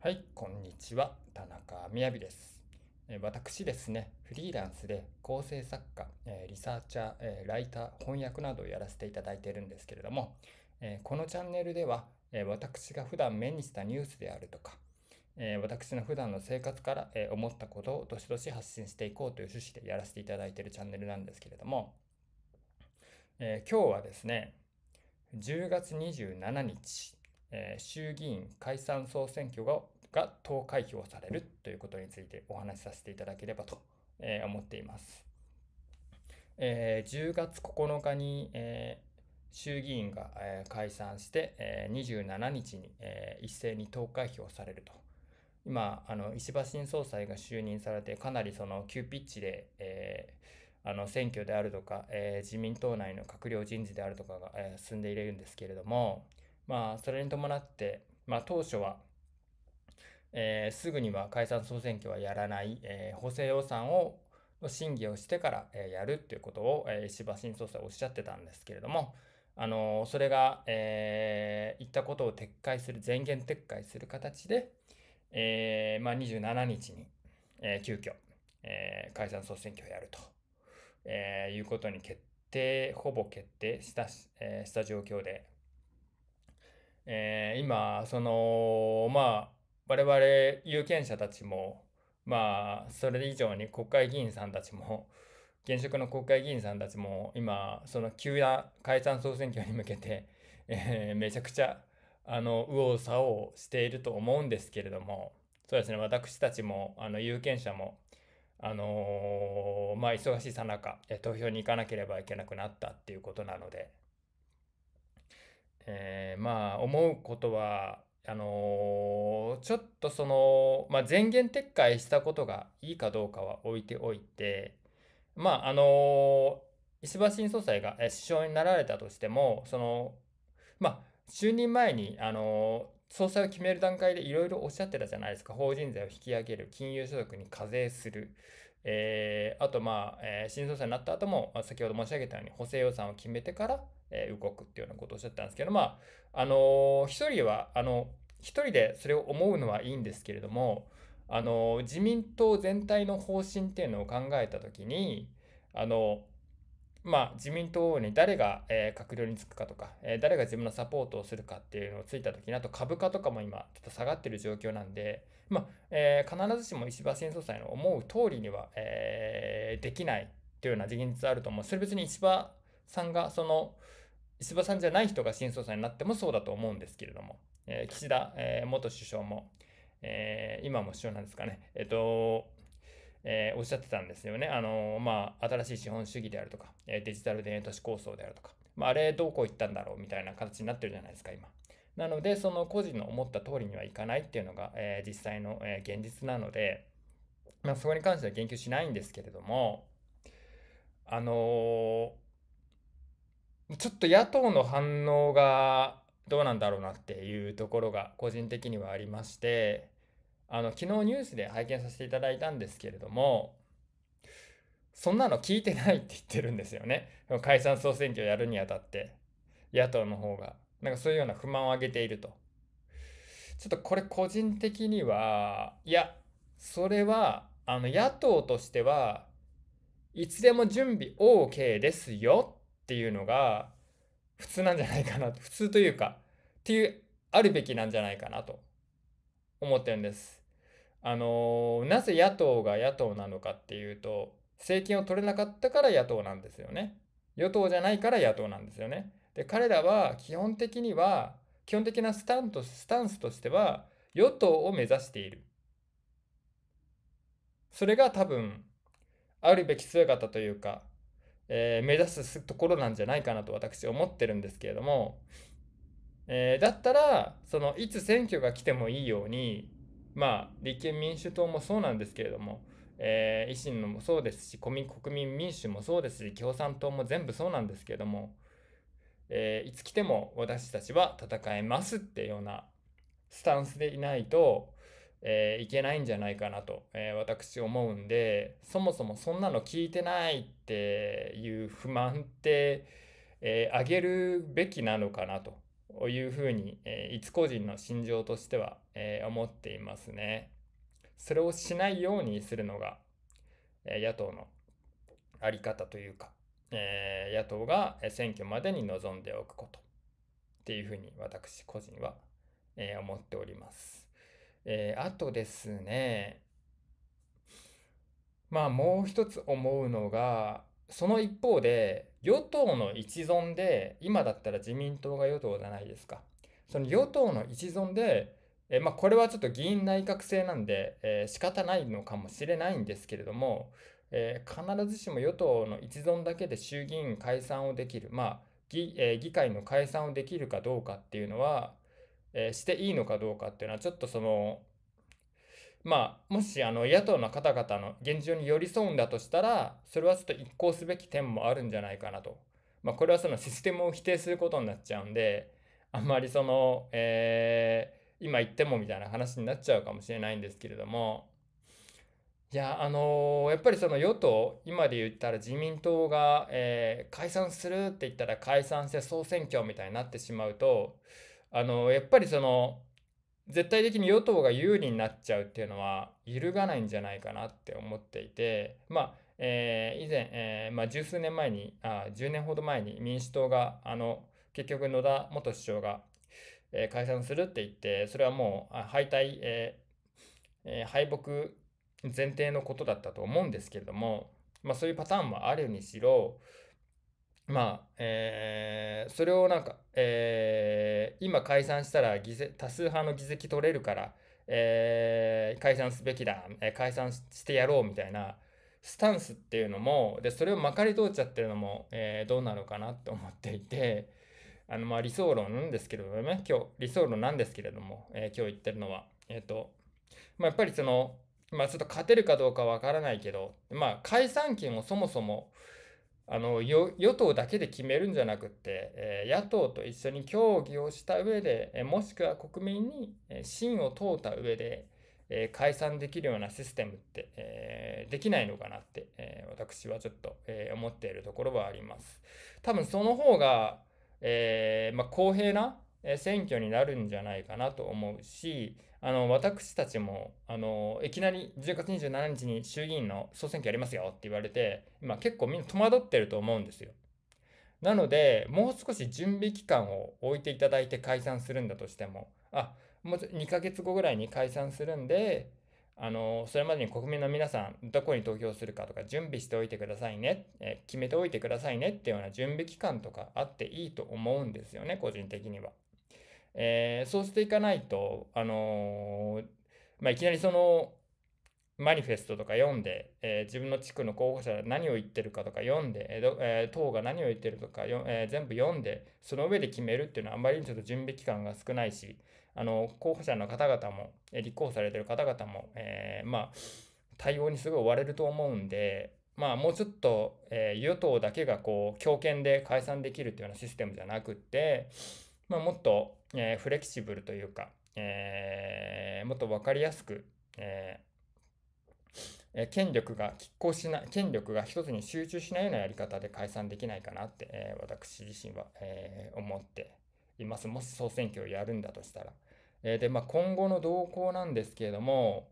はい、こんにちは。田中みやびです。私ですね、フリーランスで構成作家、リサーチャー、ライター、翻訳などをやらせていただいているんですけれども、このチャンネルでは、私が普段目にしたニュースであるとか、私の普段の生活から思ったことをどしどし発信していこうという趣旨でやらせていただいているチャンネルなんですけれども、今日はですね、10月27日えー、衆議院解散総選挙がが投開票されるということについてお話しさせていただければと、えー、思っています。えー、10月9日に、えー、衆議院が、えー、解散して、えー、27日に、えー、一斉に投開票されると。今、あの石破新総裁が就任されて、かなりその急ピッチで、えー、あの選挙であるとか、えー、自民党内の閣僚人事であるとかが、えー、進んでいるんですけれども、まあ、それに伴って、まあ、当初は、えー、すぐには解散総選挙はやらない、えー、補正予算をの審議をしてから、えー、やるっていうことを、えー、石破新総裁おっしゃってたんですけれども、あのー、それが、えー、言ったことを撤回する、全言撤回する形で、えーまあ、27日に、えー、急遽、えー、解散総選挙をやると、えー、いうことに決定、ほぼ決定した、えー、した状況で、えー、今そのまあ我々有権者たちもまあそれ以上に国会議員さんたちも現職の国会議員さんたちも今その急な解散総選挙に向けて、えー、めちゃくちゃあの右往左往していると思うんですけれどもそうですね私たちもあの有権者もあのー、まあ忙しいさなか投票に行かなければいけなくなったっていうことなのでえー、まあ思うことはあのー、ちょっとその、まあ、前言撤回したことがいいかどうかは置いておいてまああのー、石破新総裁が首相になられたとしてもそのまあ就任前に、あのー、総裁を決める段階でいろいろおっしゃってたじゃないですか法人税を引き上げる金融所得に課税する、えー、あと、まあ、えー、新総裁になった後も、先ほど申し上げたように補正予算を決めてから、えー、動くっていうようなことをおっしゃったんですけど、まあ、あのー、一人は、あの、一人でそれを思うのはいいんですけれども、あのー、自民党全体の方針っていうのを考えたときに、あのまあ、自民党に誰が、え閣僚につくかとか、え誰が自分のサポートをするかっていうのをついたときに、あと株価とかも今、ちょっと下がってる状況なんで、まあ、えー、必ずしも石破新総裁の思う通りには、えー、できないというような現実あると思う。それ別に石破さんが、その、石破さんじゃない人が新総裁になってもそうだと思うんですけれども、えー、岸田、え元首相も、え今も首相なんですかね、えっ、と、えー、おっしゃってたんですよね。あのまあ、新しい資本主義であるとか、えデジタル田園都市構想であるとか、まあ、あれどこ行ったんだろうみたいな形になってるじゃないですか、今。なので、その個人の思った通りにはいかないっていうのが、えー、実際の、えー、現実なので、まあ、そこに関しては言及しないんですけれども、あのー、ちょっと野党の反応がどうなんだろうなっていうところが個人的にはありまして、あの、昨日ニュースで拝見させていただいたんですけれども、そんなの聞いてないって言ってるんですよね。解散総選挙やるにあたって、野党の方が。なんかそういうような不満を上げていると。ちょっとこれ個人的には、いや、それは、あの、野党としては、いつでも準備 OK ですよっていうのが、普通なんじゃないかな、普通というか、っていう、あるべきなんじゃないかなと思ってるんです。あのなぜ野党が野党なのかっていうと政権を取れなかったから野党なんですよね。与党じゃないから野党なんですよね。で彼らは基本的には基本的なスタントスタンスとしては与党を目指している。それが多分あるべき姿というか、えー、目指すところなんじゃないかなと私思ってるんですけれどもえー、だったらそのいつ選挙が来てもいいようにまあ立憲民主党もそうなんですけれども、えー、維新のもそうですし国民民主もそうですし共産党も全部そうなんですけれども、えー、いつ来ても私たちは戦えますっていうようなスタンスでいないと、えー、いけないんじゃないかなと、えー、私思うんでそもそもそんなの聞いてないっていう不満って、えー、げるべきなのかなと。というふうに、えー、つ個人の心情としては、えー、思っていますね。それをしないようにするのが、え野党のあり方というか、え野党が選挙までに臨んでおくことっていうふうに私個人は、え思っております。えあとですね、まあもう一つ思うのが、その一方で、与党の一存で、今だったら自民党が与党じゃないですか。その与党の一存で、えまあ、これはちょっと議員内閣制なんで、えー、仕方ないのかもしれないんですけれども、えー、必ずしも与党の一存だけで衆議院解散をできる、まあ議えー、議会の解散をできるかどうかっていうのは、えー、していいのかどうかっていうのは、ちょっとその、まあ、もしあの野党の方々の現状に寄り添うんだとしたら、それはちょっと一行すべき点もあるんじゃないかなと。まあ、これはそのシステムを否定することになっちゃうんで、あんまりその、えー、今言ってもみたいな話になっちゃうかもしれないんですけれども、いや、あのー、やっぱりその与党、今で言ったら自民党が、えー、解散するって言ったら解散して総選挙みたいになってしまうと、あのー、やっぱりその、絶対的に与党が有利になっちゃうっていうのは揺るがないんじゃないかなって思っていて、まあ、えー、以前、えー、まあ、十数年前にあ、10年ほど前に民主党が、あの、結局野田元首相が、えー、解散するって言って、それはもう敗退、ええー、敗北前提のことだったと思うんですけれども、まあ、そういうパターンもあるにしろ、まあ、えー、それをなんか、えー、今解散したら議席多数派の議席取れるから、えー、解散すべきだ、え解散してやろうみたいなスタンスっていうのもでそれをまかり通っちゃってるのも、えどうなのかなと思っていてあの、まあ、理想論ですけれどもね今日理想論なんですけれども、え今日言ってるのは、えっとまあ、やっぱりその、まあ、ちょっと勝てるかどうかわからないけど、まあ、解散権をそもそも、あの与党だけで決めるんじゃなくて、え野党と一緒に協議をした上で、えもしくは国民に信を問うた上で、え解散できるようなシステムって、えできないのかなって、え私はちょっと、え思っているところはあります。多分その方が、えまあ、公平な選挙になるんじゃないかなと思うし、あの、私たちも、あの、いきなり10月27日に衆議院の総選挙やりますよって言われて、今結構みんな戸惑ってると思うんですよ。なので、もう少し準備期間を置いていただいて解散するんだとしても、あ、もう2ヶ月後ぐらいに解散するんで、あの、それまでに国民の皆さん、どこに投票するかとか準備しておいてくださいね、え決めておいてくださいねっていうような準備期間とかあっていいと思うんですよね、個人的には。えー、そうしていかないと、あのー、まあ、いきなりそのマニフェストとか読んで、えー、自分の地区の候補者が何を言ってるかとか読んで、えーえ党が何を言ってるとかよ、え全部読んで、その上で決めるっていうのはあまりにちょっと準備期間が少ないし、あの候補者の方々も、え立候補されてる方々も、えまあ、対応にすごい追われると思うんで、まあ、もうちょっと、え与党だけがこう強権で解散できるっていうようなシステムじゃなくって、まあ、もっとえー、フレキシブルというか、えー、もっと分かりやすく、えー、権力が拮抗しない、権力が一つに集中しないようなやり方で解散できないかなって、えー、私自身は、えー、思っています。もし総選挙をやるんだとしたら。えー、で、まあ、今後の動向なんですけれども、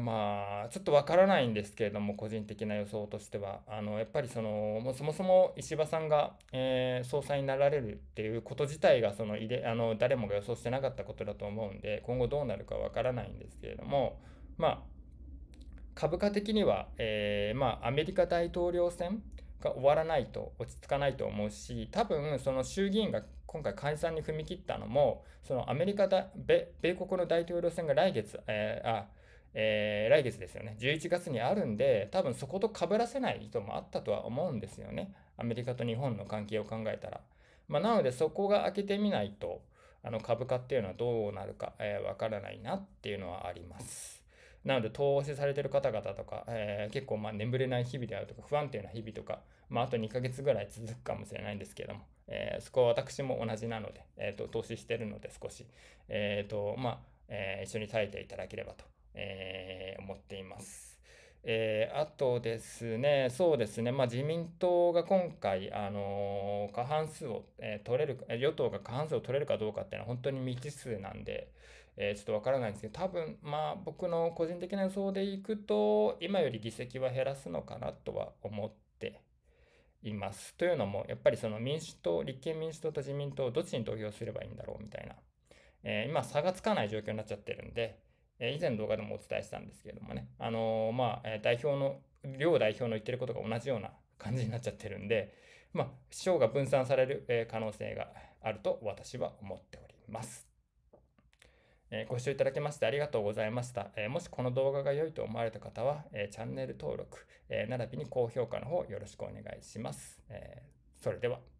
まあ、ちょっとわからないんですけれども、個人的な予想としては、あのやっぱりそのもうそもそも石破さんが、えー、総裁になられるっていうこと自体がそのれあの誰もが予想してなかったことだと思うんで、今後どうなるかわからないんですけれども、まあ、株価的には、えー、まあ、アメリカ大統領選が終わらないと落ち着かないと思うし、多分その衆議院が今回解散に踏み切ったのも、そのアメリカだ米米国の大統領選が来月、えー、あえー、来月ですよね、11月にあるんで、多分そこと被らせない人もあったとは思うんですよね。アメリカと日本の関係を考えたら。まあ、なのでそこが開けてみないと、あの株価っていうのはどうなるか、えー、わからないなっていうのはあります。なので、投資されてる方々とか、えー、結構まあ眠れない日々であるとか、不安定な日々とか、まあ、あと2ヶ月ぐらい続くかもしれないんですけども、えー、そこは私も同じなので、えーと投資してるので少し、えーとまあえー、一緒に耐えていただければとえー、思っています。えー、あとですね、そうですね、まあ、自民党が今回、あのー、過半数を、えー、取れる、与党が過半数を取れるかどうかっていうのは本当に未知数なんで、えちょっとわからないんですけど、多分まあ僕の個人的な予想でいくと、今より議席は減らすのかなとは思っています。というのも、やっぱりその民主党、立憲民主党と自民党、どっちに投票すればいいんだろうみたいな、え今、差がつかない状況になっちゃってるんで、え以前動画でもお伝えしたんですけれどもね、あのまあ、代表の、両代表の言ってることが同じような感じになっちゃってるんで、まあ、賞が分散される可能性があると私は思っております。えご視聴いただきましてありがとうございました。えもしこの動画が良いと思われた方は、えチャンネル登録、え並びに高評価の方よろしくお願いします。えそれでは。